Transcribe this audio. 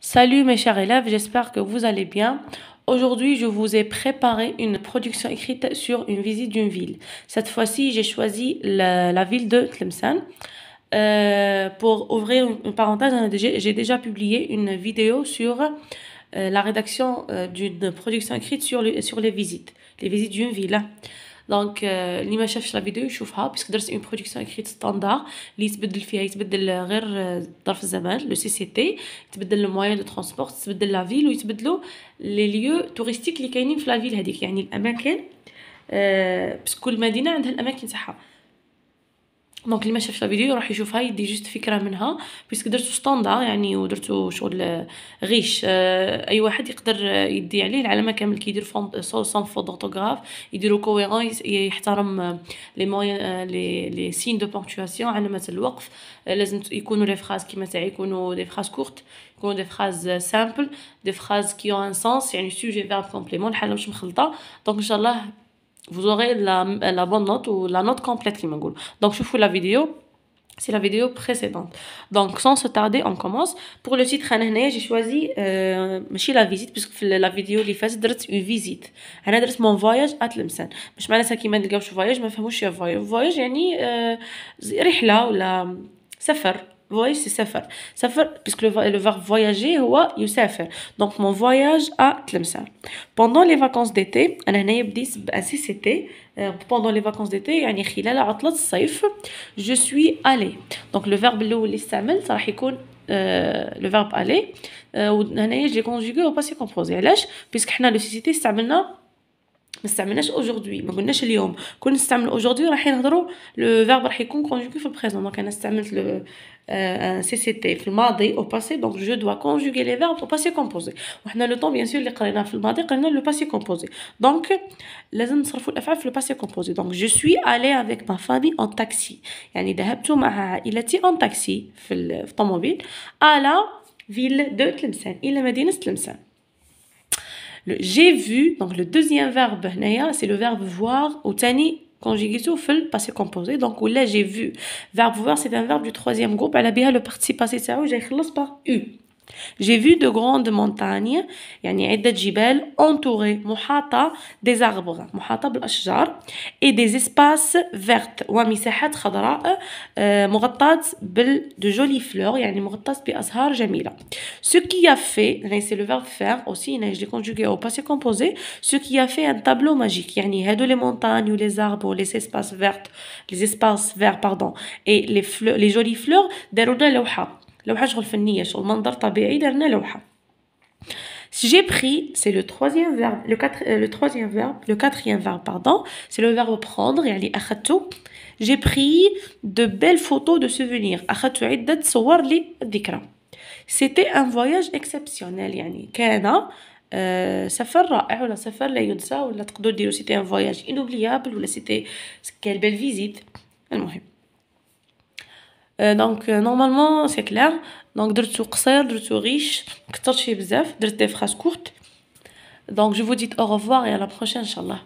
Salut mes chers élèves, j'espère que vous allez bien. Aujourd'hui, je vous ai préparé une production écrite sur une visite d'une ville. Cette fois-ci, j'ai choisi la, ville de Tlemcen. Euh, pour ouvrir une parenthèse, hein, j'ai déjà publié une vidéo sur euh, la rédaction euh, d'une production écrite sur, sur les visites, les visites d'une ville. دونك اللي ما شافش لا فيديو يشوفها باسكو درت اون برودكسيون اكريت ستاندار اللي يتبدل فيها يتبدل غير ظرف الزمان لو سي سي تي يتبدل لو موان دو ترونسبور تبدل لا فيل ويتبدلوا لي ليو توريستيك اللي كاينين في لا فيل هذيك يعني الاماكن باسكو مدينه عندها الاماكن تاعها دونك اللي ما شافش لا فيديو يروح يشوفها يدي جوست فكره منها بيسك درتو ستوندا يعني ودرتو شغل غيش آه، اي واحد يقدر يدي عليه العلامه كامل كيدير فون سون فوت دورتوغراف يديرو كويرون يحترم لي موين لي لي سين دو بونكتواسيون علامه الوقف آه، لازم يكونوا لي فراز كيما تاع يكونوا لي فراز كورت يكونوا دي فراز سامبل دي فراز كي اون سونس يعني سوجي فيرب كومبليمون الحاله مش مخلطه دونك ان شاء الله vous aurez la, la bonne note ou la note complète qui me goûte. Donc, je vous fais la vidéo c'est la vidéo précédente. Donc, sans se tarder, on commence. Pour le titre, j'ai choisi euh, la visite, puisque la vidéo اللي fait, c'est une visite. انا mon voyage à Tlemcen. Je ne sais pas si ما نلقاوش voyage mais je ne sais pas ما نفهموش voyage. Voyage يعني voyage, c'est ولا voyage, voyage c'est safar safar puisque le, verbe voyager wa yusafir donc mon voyage à tlemcen pendant les vacances d'été ana hna ybdis ainsi c'était pendant les vacances d'été yani khilal atlat saif je suis allée. donc le verbe le li stamel ça être euh, le verbe aller, euh, ou euh, je l'ai conjugué au passé composé. Puisque nous avons le cité, nous ما استعملناش اجوردي ما قلناش اليوم كون نستعمل اجوردي راح نهضروا لو فيرب راح يكون كونجوغي في البريزون دونك انا استعملت لو سي سي تي في الماضي او باسي دونك جو دو كونجوغي لي فيرب او باسي كومبوزي وحنا لو طون بيان سور اللي قريناه في الماضي قرينا لو باسي كومبوزي دونك لازم نصرفوا الافعال في لو باسي كومبوزي دونك جو سوي الي افيك ما فامي اون تاكسي يعني ذهبت مع عائلتي اون تاكسي في الطوموبيل الا فيل دو تلمسان الى مدينه تلمسان J'ai vu, donc le deuxième verbe, c'est le verbe voir ou tani conjugué au passé composé. Donc là, j'ai vu. Verbe voir, c'est un verbe du troisième groupe. Elle a bien le participe passé, ça, j'ai par U. J'ai vu de grandes montagnes, يعني عدة جبال, entourées, محاطة des arbres, محاطة بالأشجار, et des espaces verts, ومساحات خضراء مغطاة بال de jolies fleurs, يعني bi بأزهار جميلة. Ce qui a fait, c'est le verbe faire aussi, je l'ai conjugué au passé composé, ce qui a fait un tableau magique, يعني هادو les montagnes ou les arbres, les espaces verts, les espaces verts, pardon, et les, fleurs, les jolies fleurs, داروا l'ouha. J'ai pris, c'est euh, le troisième verbe, le, quatrième verbe, pardon, c'est le verbe prendre, J'ai pris de belles photos de souvenirs. souvenir. C'était un voyage exceptionnel, c'était un voyage inoubliable, رائع ولا سفر لا ينسى euh, donc euh, normalement c'est clair donc donc je vous dis au revoir et à la prochaine inchallah